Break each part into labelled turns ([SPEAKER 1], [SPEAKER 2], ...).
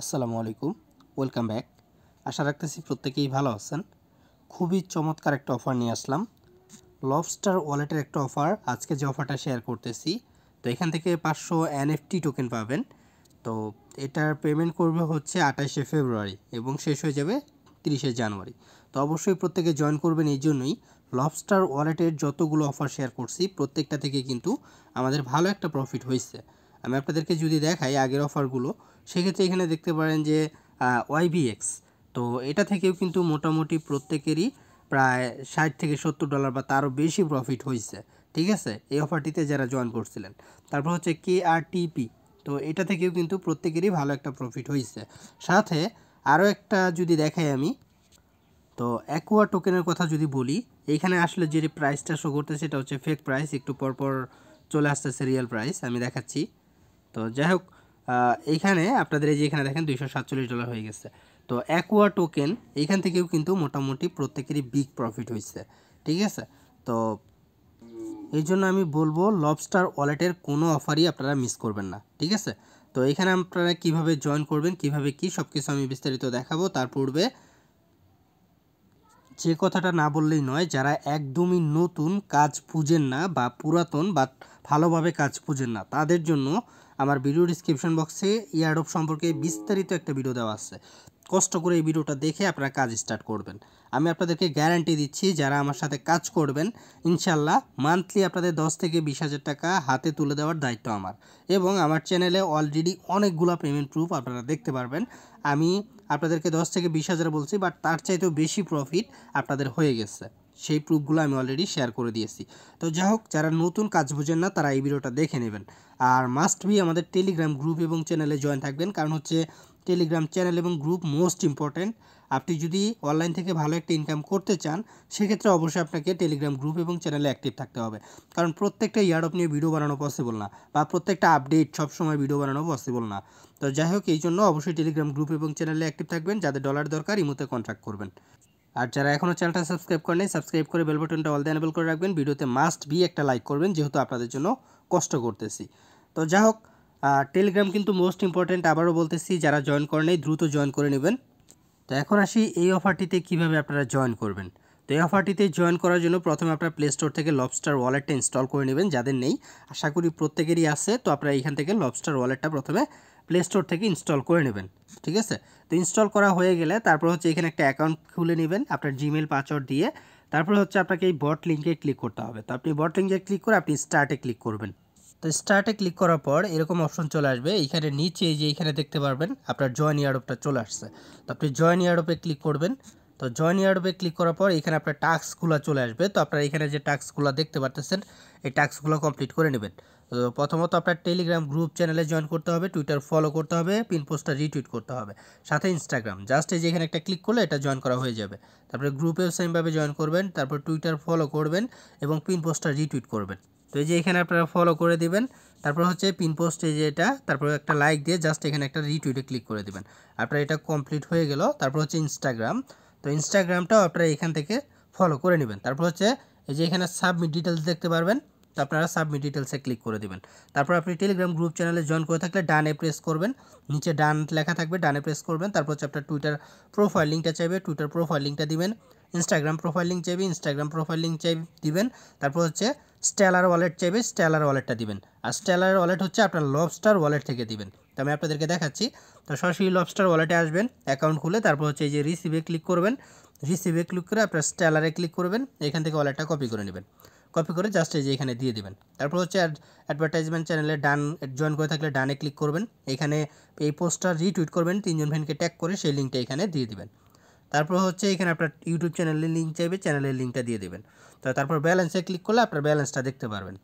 [SPEAKER 1] আসসালামু আলাইকুম welcome back আশা রাখতেছি প্রত্যেকেই ভালো আছেন খুবই চমৎকার একটা অফার নিয়ে আসলাম লবস্টার ওয়ালেটের একটা অফার আজকে যে অফারটা শেয়ার করতেছি তো এখান থেকে পাঁচশো এনএফটি টোকেন পাবেন তো এটার পেমেন্ট করবে হচ্ছে আঠাশে ফেব্রুয়ারি এবং শেষ হয়ে যাবে তিরিশে জানুয়ারি তো অবশ্যই প্রত্যেকে জয়েন করবেন এই জন্যই লবস্টার ওয়ালেটের যতগুলো অফার শেয়ার করছি প্রত্যেকটা থেকে কিন্তু আমাদের ভালো একটা প্রফিট হয়েছে আমি আপনাদেরকে যদি দেখাই আগের অফারগুলো সেক্ষেত্রে এখানে দেখতে পারেন যে ওয়াইভিএক্স তো এটা থেকেও কিন্তু মোটামুটি প্রত্যেকেরই প্রায় ষাট থেকে সত্তর ডলার বা তারও বেশি প্রফিট হয়েছে ঠিক আছে এই অফারটিতে যারা জয়েন করছিলেন তারপর হচ্ছে কে আর টিপি তো এটা থেকেও কিন্তু প্রত্যেকেরই ভালো একটা প্রফিট হয়েছে সাথে আরও একটা যদি দেখাই আমি তো অ্যাকোয়া টোকেনের কথা যদি বলি এইখানে আসলে যে প্রাইসটা শো করতে সেটা হচ্ছে ফেক প্রাইস একটু পরপর চলে আসতেছে রিয়েল প্রাইস আমি দেখাচ্ছি তো যাই হোক এইখানে আপনাদের এই যে এখানে দেখেন দুইশো সাতচল্লিশ ডলার হয়ে গেছে তো অ্যাকুয়া টোকেন এইখান থেকেও কিন্তু মোটামুটি প্রত্যেকেরই বিগ প্রফিট হয়েছে ঠিক আছে তো এই জন্য আমি বলবো লবস্টার ওয়ালেটের কোনো অফারই আপনারা মিস করবেন না ঠিক আছে তো এখানে আপনারা কিভাবে জয়েন করবেন কিভাবে কি সব কিছু আমি বিস্তারিত দেখাবো তার পূর্বে যে কথাটা না বললেই নয় যারা একদমই নতুন কাজ পুজেন না বা পুরাতন বা ভালোভাবে কাজ পুজেন না তাদের জন্য আমার ভিডিও ডিসক্রিপশন বক্সে ইয়ারোপ সম্পর্কে বিস্তারিত একটা ভিডিও দেওয়া আছে কষ্ট করে এই ভিডিওটা দেখে আপনারা কাজ স্টার্ট করবেন আমি আপনাদেরকে গ্যারান্টি দিচ্ছি যারা আমার সাথে কাজ করবেন ইনশাল্লাহ মান্থলি আপনাদের 10 থেকে বিশ হাজার টাকা হাতে তুলে দেওয়ার দায়িত্ব আমার এবং আমার চ্যানেলে অলরেডি অনেকগুলো পেমেন্ট প্রুফ আপনারা দেখতে পারবেন আমি আপনাদেরকে 10 থেকে বিশ হাজার বলছি বাট তার চাইতেও বেশি প্রফিট আপনাদের হয়ে গেছে সেই প্রুফগুলো আমি অলরেডি শেয়ার করে দিয়েছি তো যা হোক যারা নতুন কাজ বোঝেন না তারা এই ভিডিওটা দেখে নেবেন আর মাস্ট বি আমাদের টেলিগ্রাম গ্রুপ এবং চ্যানেলে জয়েন থাকবেন কারণ হচ্ছে টেলিগ্রাম চ্যানেল এবং গ্রুপ মোস্ট ইম্পর্ট্যান্ট আপনি যদি অনলাইন থেকে ভালো একটা ইনকাম করতে চান সেক্ষেত্রে অবশ্যই আপনাকে টেলিগ্রাম গ্রুপ এবং চ্যানেলে অ্যাক্টিভ থাকতে হবে কারণ প্রত্যেকটা ইয়ারডপ নিয়ে ভিডিও বানানো পসিবল না বা প্রত্যেকটা আপডেট সবসময় ভিডিও বানানো পসিবল না তো যাই হোক এই জন্য অবশ্যই টেলিগ্রাম গ্রুপ এবং চ্যানেলে অ্যাক্টিভ থাকবেন যাদের ডলার দরকার ইমোতে কন্ট্যাক্ট করবেন আর যারা এখনও চ্যানেলটা সাবস্ক্রাইব করেনি সাবস্ক্রাইব করে বেল বাটনটা অল এনেবল করে রাখবেন ভিডিওতে মাস্ট বি একটা লাইক করবেন যেহেতু আপনাদের জন্য কষ্ট করতেছি তো যা হোক টেলিগ্রাম কিন্তু মোস্ট ইম্পর্ট্যান্ট আবারও বলতেছি যারা জয়েন করেনি দ্রুত জয়েন করে নেবেন তো এখন আসি এই অফারটিতে কিভাবে আপনারা জয়েন করবেন তো এই অফারটিতে জয়েন করার জন্য প্রথমে আপনার প্লে স্টোর থেকে লবস্টার ওয়ালেটটা ইনস্টল করে নেবেন যাদের নেই আশা করি প্রত্যেকেরই আছে তো আপনারা এইখান থেকে লবস্টার ওয়ালেটটা প্রথমে প্লে স্টোর থেকে ইনস্টল করে নেবেন ঠিক আছে তো ইনস্টল করা হয়ে গেলে তারপর হচ্ছে এখানে একটা অ্যাকাউন্ট খুলে নেবেন আপনার জিমেল পাসওয়ার্ড দিয়ে তারপর হচ্ছে আপনাকে এই বট লিঙ্কে ক্লিক করতে হবে তো আপনি বট লিঙ্কে ক্লিক করে আপনি স্টার্টে ক্লিক করবেন তো স্টার্টে ক্লিক করার পর এরকম অপশন চলে আসবে এইখানে নিচে যে এইখানে দেখতে পারবেন আপনার জয়েন ইয়ারোপটা চলে আসছে তো আপনি জয়েন ইয়ারোপে ক্লিক করবেন তো জয়েন ইয়ারবে ক্লিক করার পর এখানে আপনার টাস্কগুলো চলে আসবে তো আপনার এখানে যে টাস্কগুলো দেখতে পারতেছেন এই টাস্কগুলো কমপ্লিট করে নেবেন তো প্রথমত আপনার টেলিগ্রাম গ্রুপ চ্যানেলে জয়েন করতে হবে টুইটার ফলো করতে হবে পিন পোস্টটা রিটুইট করতে হবে সাথে ইনস্টাগ্রাম জাস্ট এই যে এখানে একটা ক্লিক করলে এটা জয়েন করা হয়ে যাবে তারপরে গ্রুপেও সেমভাবে জয়েন করবেন তারপর টুইটার ফলো করবেন এবং পিন পোস্টটা রিটুইট করবেন তো এই যে এখানে আপনারা ফলো করে দিবেন তারপর হচ্ছে পিন পোস্টে যে এটা তারপর একটা লাইক দিয়ে জাস্ট এখানে একটা রিটুইটে ক্লিক করে দিবেন আপনার এটা কমপ্লিট হয়ে গেল তারপর হচ্ছে ইনস্টাগ্রাম তো ইনস্টাগ্রামটাও আপনারা এখান থেকে ফলো করে নেবেন তারপর হচ্ছে এই যে এখানে সাবমিট ডিটেলস দেখতে পারবেন তো আপনারা সাবমিট ডিটেলসে ক্লিক করে দেবেন তারপর আপনি টেলিগ্রাম গ্রুপ চ্যানেলে জয়েন করে থাকলে ডানে প্রেস করবেন নিচে ডান লেখা থাকবে ডানে প্রেস করবেন তারপর হচ্ছে আপনার টুইটার প্রোফাইল লিঙ্কটা চাইবে টুইটার প্রোফাইল লিঙ্কটা দিবেন ইনস্টাগ্রাম প্রোফাইল লিঙ্ক চাইবে ইনস্টাগ্রাম প্রোফাইল লিঙ্ক চাই দিবেন তারপর হচ্ছে স্টেলার ওয়ালেট চাইবে স্টেলার ওয়ালেটটা দিবেন আর স্টেলার ওয়ালেট হচ্ছে আপনার লবস্টার ওয়ালেট থেকে দিবেন তো আমি আপনাদেরকে দেখাচ্ছি তো সরাসরি লবস্টার ওয়ালেটে আসবেন অ্যাকাউন্ট খুলে তারপর হচ্ছে এই যে রিসিভে ক্লিক করবেন রিসিভে ক্লিক করে আপনার স্ট্যালারে ক্লিক করবেন এখান থেকে ওয়ালেটটা কপি করে নেবেন কপি করে জাস্ট এই যে এখানে দিয়ে দেবেন তারপর হচ্ছে অ্যাডভার্টাইজমেন্ট চ্যানেলে ডান জয়েন করে থাকলে ডানে ক্লিক করবেন এখানে এই পোস্টটা রিটুইট করবেন তিনজন ফ্যানকে ট্যাগ করে সেই লিঙ্কটা এখানে দিয়ে দেবেন তারপর হচ্ছে এখানে আপনার ইউটিউব চ্যানেলের লিঙ্ক চাইবে চ্যানেলের লিঙ্কটা দিয়ে দেবেন তো তারপর ব্যালেন্সে ক্লিক করলে আপনার ব্যালেন্সটা দেখতে পারবেন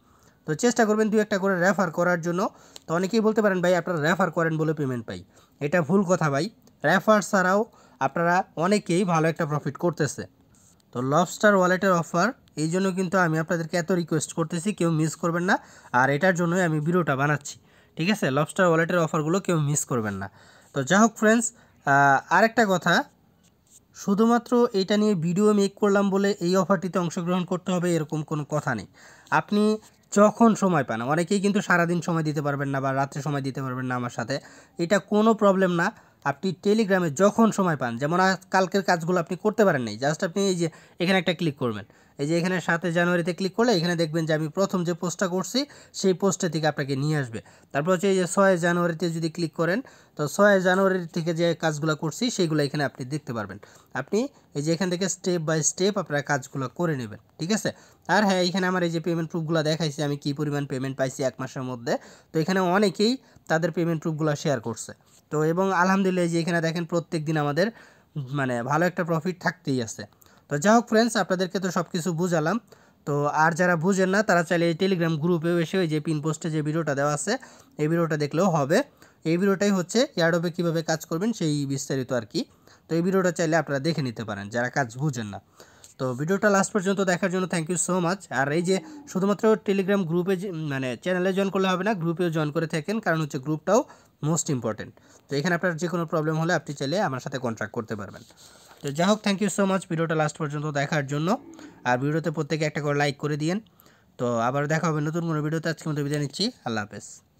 [SPEAKER 1] তো চেষ্টা করবেন দু একটা করে রেফার করার জন্য তো অনেকেই বলতে পারেন ভাই আপনারা রেফার করেন বলে পেমেন্ট পাই এটা ভুল কথা ভাই রেফার ছাড়াও আপনারা অনেকেই ভালো একটা প্রফিট করতেছে তো লবস্টার ওয়ালেটের অফার এই জন্য কিন্তু আমি আপনাদেরকে এত রিকোয়েস্ট করতেছি কেউ মিস করবেন না আর এটার জন্যই আমি ভিডিওটা বানাচ্ছি ঠিক আছে লবস্টার ওয়ালেটের অফারগুলো কেউ মিস করবেন না তো যাই হোক ফ্রেন্ডস আরেকটা কথা শুধুমাত্র এটা নিয়ে ভিডিও মেক করলাম বলে এই অফারটিতে অংশগ্রহণ করতে হবে এরকম কোনো কথা নেই আপনি যখন সময় পান অনেকেই কিন্তু সারাদিন সময় দিতে পারবেন না বা রাত্রে সময় দিতে পারবেন না আমার সাথে এটা কোনো প্রবলেম না আপনি টেলিগ্রামে যখন সময় পান যেমন কালকের কাজগুলো আপনি করতে পারেন নাই জাস্ট আপনি এই যে এখানে একটা ক্লিক করবেন এই যে এখানে সাতই জানুয়ারিতে ক্লিক করলে এখানে দেখবেন যে আমি প্রথম যে পোস্টটা করছি সেই পোস্টের থেকে আপনাকে নিয়ে আসবে তারপর হচ্ছে এই যে ছয় জানুয়ারিতে যদি ক্লিক করেন তো ছয় জানুয়ারি থেকে যে কাজগুলো করছি সেইগুলো এখানে আপনি দেখতে পারবেন আপনি এই যে এখান থেকে স্টেপ বাই স্টেপ আপনারা কাজগুলো করে নেবেন ঠিক আছে আর হ্যাঁ এখানে আমার এই যে পেমেন্ট প্রুফগুলো দেখাইছি আমি কি পরিমাণ পেমেন্ট পাইছি এক মাসের মধ্যে তো এখানে অনেকেই তাদের পেমেন্ট প্রুফগুলো শেয়ার করছে তো এবং আলহামদুলিল্লাহ যে এখানে দেখেন প্রত্যেক দিন আমাদের মানে ভালো একটা প্রফিট থাকতেই আছে তো যাই হোক ফ্রেন্ডস আপনাদেরকে তো সব কিছু বুঝালাম তো আর যারা বুঝেন না তারা চাইলে এই টেলিগ্রাম গ্রুপেও এসে ওই যে পিন পোস্টে যে ভিডিওটা দেওয়া আছে এই ভিডিওটা দেখলেও হবে এই ভিডিওটাই হচ্ছে ইয়ারডোবে কীভাবে কাজ করবেন সেই বিস্তারিত আর কি তো এই ভিডিওটা চাইলে আপনারা দেখে নিতে পারেন যারা কাজ বুঝেন না তো ভিডিওটা লাস্ট পর্যন্ত দেখার জন্য থ্যাংক ইউ সো মাচ আর এই যে শুধুমাত্র টেলিগ্রাম গ্রুপে মানে চ্যানেলে জয়েন করলে হবে না গ্রুপেও জয়েন করে থাকেন কারণ হচ্ছে গ্রুপটাও মোস্ট ইম্পর্টেন্ট তো এখানে আপনার যে কোনো প্রবলেম হলে আপনি চাইলে আমার সাথে কন্ট্রাক্ট করতে পারবেন তো যাই হোক থ্যাংক ইউ সো মাচ ভিডিওটা লাস্ট পর্যন্ত দেখার জন্য আর ভিডিওতে প্রত্যেকে একটা করে লাইক করে দিন তো আবার দেখা হবে নতুন কোনো ভিডিওতে আজকে মতো বিদায় নিচ্ছি আল্লাহ হাফেজ